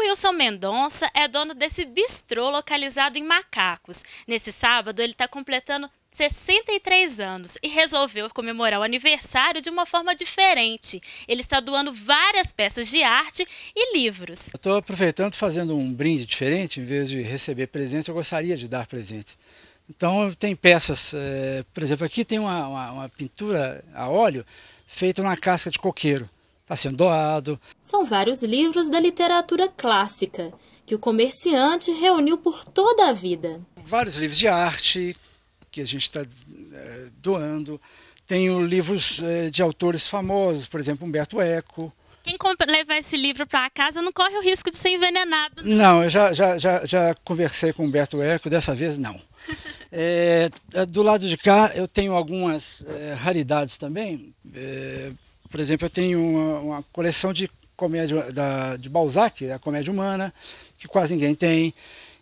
Wilson Mendonça é dono desse bistrô localizado em Macacos. Nesse sábado, ele está completando 63 anos e resolveu comemorar o aniversário de uma forma diferente. Ele está doando várias peças de arte e livros. estou aproveitando fazendo um brinde diferente, em vez de receber presentes, eu gostaria de dar presentes. Então tem peças, é, por exemplo, aqui tem uma, uma, uma pintura a óleo feita na casca de coqueiro está sendo doado. São vários livros da literatura clássica que o comerciante reuniu por toda a vida. Vários livros de arte que a gente está é, doando. Tenho livros é, de autores famosos, por exemplo, Humberto Eco. Quem levar esse livro para casa não corre o risco de ser envenenado. Né? Não, eu já, já, já, já, conversei com Humberto Eco, dessa vez não. É, é, do lado de cá eu tenho algumas é, raridades também é, por exemplo, eu tenho uma, uma coleção de comédia da, de Balzac, é a comédia humana, que quase ninguém tem.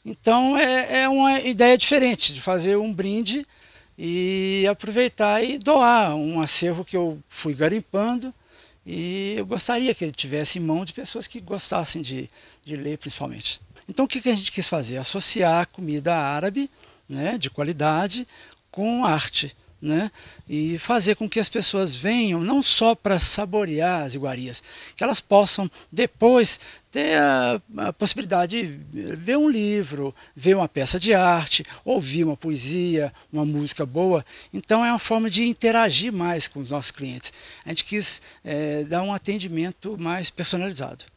Então é, é, uma ideia diferente de fazer um brinde e aproveitar e doar um acervo que eu fui garimpando e eu gostaria que ele tivesse em mão de pessoas que gostassem de, de ler principalmente. Então o que, que a gente quis fazer? Associar comida árabe né, de qualidade com arte né? e fazer com que as pessoas venham não só para saborear as iguarias, que elas possam depois ter a, a, possibilidade de ver um livro, ver uma peça de arte, ouvir uma poesia, uma música boa. Então é uma forma de interagir mais com os nossos clientes. A gente quis é, dar um atendimento mais personalizado.